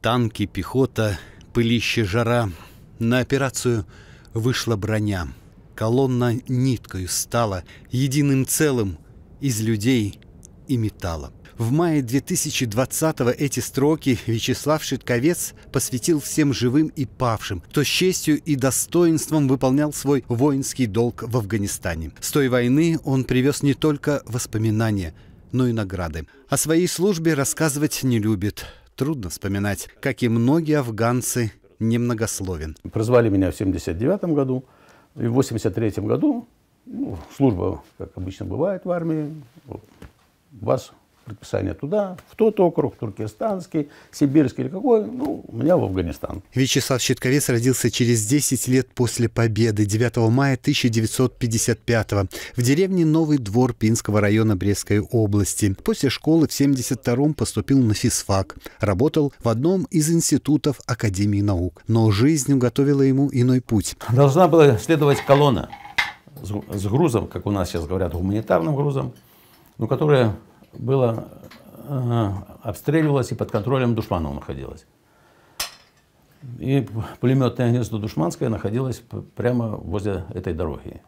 танки, пехота, пылище жара. На операцию вышла броня. Колонна ниткою стала, единым целым из людей и металла. В мае 2020-го эти строки Вячеслав Шитковец посвятил всем живым и павшим, кто с честью и достоинством выполнял свой воинский долг в Афганистане. С той войны он привез не только воспоминания, но и награды. О своей службе рассказывать не любит – Трудно вспоминать, как и многие афганцы, немногословен. Прозвали меня в 79 году. И в 83 году ну, служба, как обычно бывает в армии, вас предписание туда, в тот округ, туркестанский, сибирский или какой, ну, у меня в Афганистан. Вячеслав Щитковец родился через 10 лет после победы, 9 мая 1955 в деревне Новый двор Пинского района Брестской области. После школы в 72-м поступил на физфак, работал в одном из институтов Академии наук. Но жизнь уготовила ему иной путь. Должна была следовать колонна с грузом, как у нас сейчас говорят, гуманитарным грузом, но которая было, э, обстреливалось и под контролем Душманова находилось. И пулеметное гнездо Душманское находилось прямо возле этой дороги.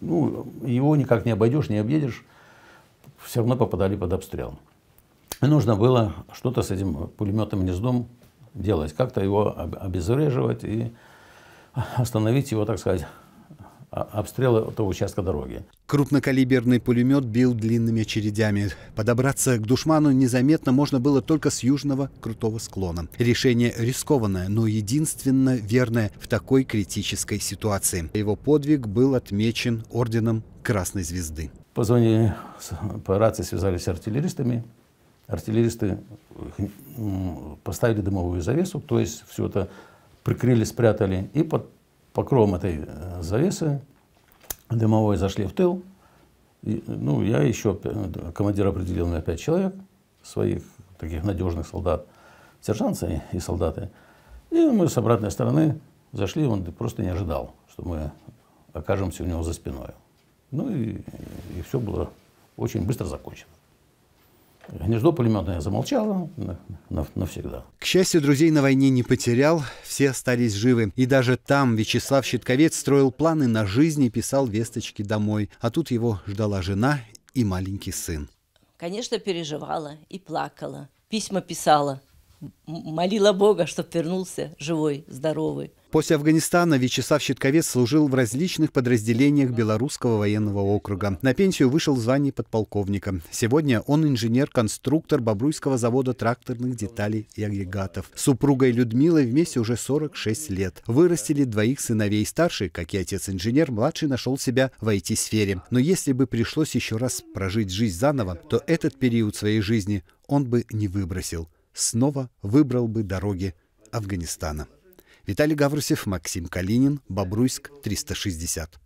Ну, его никак не обойдешь, не объедешь, все равно попадали под обстрел. И нужно было что-то с этим пулеметным гнездом делать, как-то его обезвреживать и остановить его, так сказать, а, обстрела этого участка дороги. Крупнокалиберный пулемет бил длинными очередями. Подобраться к душману незаметно можно было только с южного крутого склона. Решение рискованное, но единственно верное в такой критической ситуации. Его подвиг был отмечен орденом Красной Звезды. По зоне по рации связались с артиллеристами. Артиллеристы э, поставили дымовую завесу, то есть все это прикрыли, спрятали и под покровом этой э, завесы дымовой зашли в тыл. И, ну, я еще, э, командир определил на пять человек, своих таких надежных солдат, сержанцы и солдаты. И мы с обратной стороны зашли, он просто не ожидал, что мы окажемся у него за спиной. Ну и, и все было очень быстро закончено. Гнездо пулеметное замолчало навсегда. К счастью, друзей на войне не потерял, все остались живы. И даже там Вячеслав Щитковец строил планы на жизнь и писал весточки домой. А тут его ждала жена и маленький сын. Конечно, переживала и плакала. Письма писала – молила Бога, чтобы вернулся живой, здоровый. После Афганистана Вячеслав Щитковец служил в различных подразделениях Белорусского военного округа. На пенсию вышел в звании подполковника. Сегодня он инженер-конструктор Бобруйского завода тракторных деталей и агрегатов. С супругой Людмилой вместе уже 46 лет. Вырастили двоих сыновей. Старший, как и отец-инженер, младший нашел себя в IT-сфере. Но если бы пришлось еще раз прожить жизнь заново, то этот период своей жизни он бы не выбросил снова выбрал бы дороги Афганистана. Виталий Гаврусев, Максим Калинин, Бобруйск, 360.